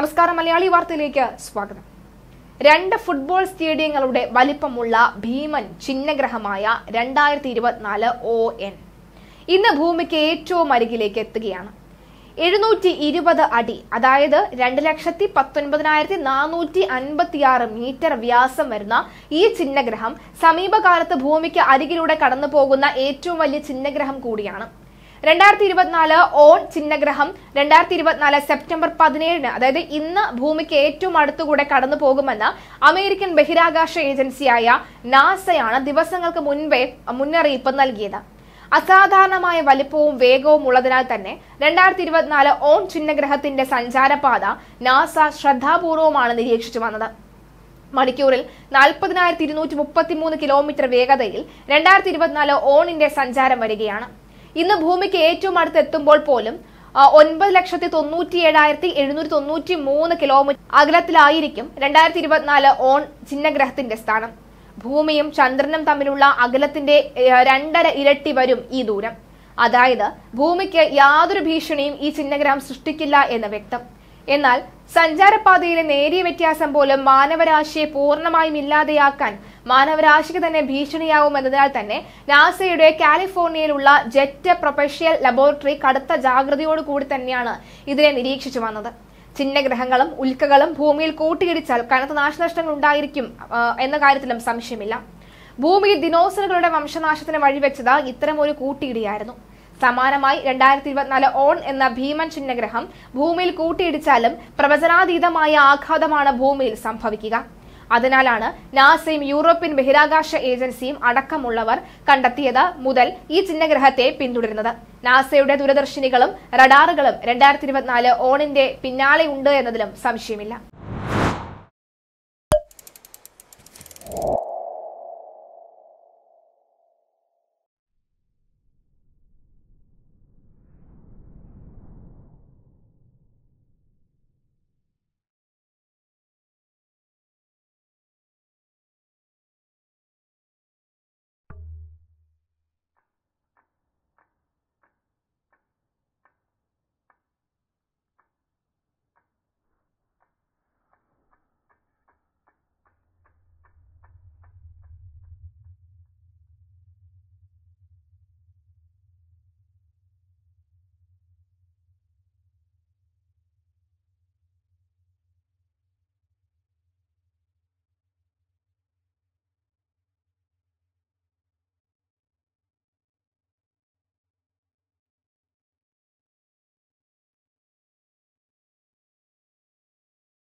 നമസ്കാരം മലയാളി വാർത്തയിലേക്ക് സ്വാഗതം രണ്ട് ഫുട്ബോൾ സ്റ്റേഡിയങ്ങളുടെ വലിപ്പമുള്ള ഭീമൻ ചിഹ്നഗ്രഹമായ രണ്ടായിരത്തി ഇരുപത്തിനാല് ഒ എൻ ഇന്ന് ഭൂമിക്ക് ഏറ്റവും അരികിലേക്ക് എത്തുകയാണ് എഴുന്നൂറ്റി ഇരുപത് അടി അതായത് രണ്ട് ലക്ഷത്തി പത്തൊൻപതിനായിരത്തി നാനൂറ്റി അൻപത്തിയാറ് മീറ്റർ വ്യാസം വരുന്ന ഈ ചിഹ്നഗ്രഹം സമീപകാലത്ത് ഭൂമിക്ക് അരികിലൂടെ കടന്നു പോകുന്ന ഏറ്റവും വലിയ ചിഹ്നഗ്രഹം കൂടിയാണ് രണ്ടായിരത്തി ഇരുപത്തിനാല് ഓൺ ചിഹ്നഗ്രഹം രണ്ടായിരത്തി ഇരുപത്തിനാല് സെപ്റ്റംബർ പതിനേഴിന് അതായത് ഇന്ന് ഭൂമിക്ക് ഏറ്റവും അടുത്തുകൂടെ കടന്നു പോകുമെന്ന് അമേരിക്കൻ ബഹിരാകാശ ഏജൻസിയായ നാസയാണ് ദിവസങ്ങൾക്ക് മുൻപേ മുന്നറിയിപ്പ് നൽകിയത് അസാധാരണമായ വലിപ്പവും വേഗവും ഉള്ളതിനാൽ തന്നെ രണ്ടായിരത്തി ഇരുപത്തിനാല് ഓൺ ചിഹ്നഗ്രഹത്തിന്റെ സഞ്ചാരപാത നാസ ശ്രദ്ധാപൂർവമാണ് നിരീക്ഷിച്ചു വന്നത് മണിക്കൂറിൽ നാൽപ്പതിനായിരത്തി ഇരുന്നൂറ്റി മുപ്പത്തിമൂന്ന് കിലോമീറ്റർ വേഗതയിൽ രണ്ടായിരത്തി ഇരുപത്തിനാല് ഓണിന്റെ സഞ്ചാരം വരികയാണ് ഇന്ന് ഭൂമിക്ക് ഏറ്റവും അടുത്ത് എത്തുമ്പോൾ പോലും ഒൻപത് ലക്ഷത്തി തൊണ്ണൂറ്റി ഏഴായിരത്തി എഴുന്നൂറ്റി തൊണ്ണൂറ്റി മൂന്ന് കിലോമീറ്റർ അകലത്തിലായിരിക്കും രണ്ടായിരത്തി ഇരുപത്തിനാല് ഓൺ ചിഹ്നഗ്രഹത്തിന്റെ സ്ഥാനം ഭൂമിയും ചന്ദ്രനും തമ്മിലുള്ള അകലത്തിന്റെ രണ്ടര ഇരട്ടി വരും ഈ ദൂരം അതായത് ഭൂമിക്ക് യാതൊരു ഭീഷണിയും ഈ ചിഹ്നഗ്രഹം സൃഷ്ടിക്കില്ല എന്ന് വ്യക്തം എന്നാൽ സഞ്ചാരപാതയിലെ നേരിയ വ്യത്യാസം പോലും മാനവരാശിയെ പൂർണ്ണമായും ഇല്ലാതെയാക്കാൻ മാനവരാശിക്ക് തന്നെ ഭീഷണിയാവും എന്നതിനാൽ തന്നെ നാസയുടെ കാലിഫോർണിയയിലുള്ള ജെറ്റ് പ്രൊഫഷ്യൽ ലബോറട്ടറി കടുത്ത ജാഗ്രതയോടുകൂടി തന്നെയാണ് ഇതിനെ നിരീക്ഷിച്ചു വന്നത് ചിഹ്നഗ്രഹങ്ങളും ഉൽക്കകളും ഭൂമിയിൽ കൂട്ടിയിടിച്ചാൽ കനത്ത നാശനഷ്ടങ്ങൾ ഉണ്ടായിരിക്കും എന്ന കാര്യത്തിലും സംശയമില്ല ഭൂമിയിൽ ദിനോസറുകളുടെ വംശനാശത്തിന് വഴിവെച്ചത് ഇത്തരം ഒരു കൂട്ടിയിടിയായിരുന്നു സമാനമായി രണ്ടായിരത്തി ഇരുപത്തിനാല് ഓൺ എന്ന ഭീമൻ ചിഹ്നഗ്രഹം ഭൂമിയിൽ കൂട്ടിയിടിച്ചാലും പ്രവചനാതീതമായ ആഘാതമാണ് ഭൂമിയിൽ സംഭവിക്കുക അതിനാലാണ് നാസയും യൂറോപ്യൻ ബഹിരാകാശ ഏജൻസിയും അടക്കമുള്ളവർ കണ്ടെത്തിയത് മുതൽ ഈ ചിഹ്നഗ്രഹത്തെ പിന്തുടരുന്നത് നാസയുടെ ദൂരദർശിനികളും റഡാറുകളും രണ്ടായിരത്തി ഇരുപത്തിനാല് ഓണിന്റെ പിന്നാലെയുണ്ട് എന്നതിലും സംശയമില്ല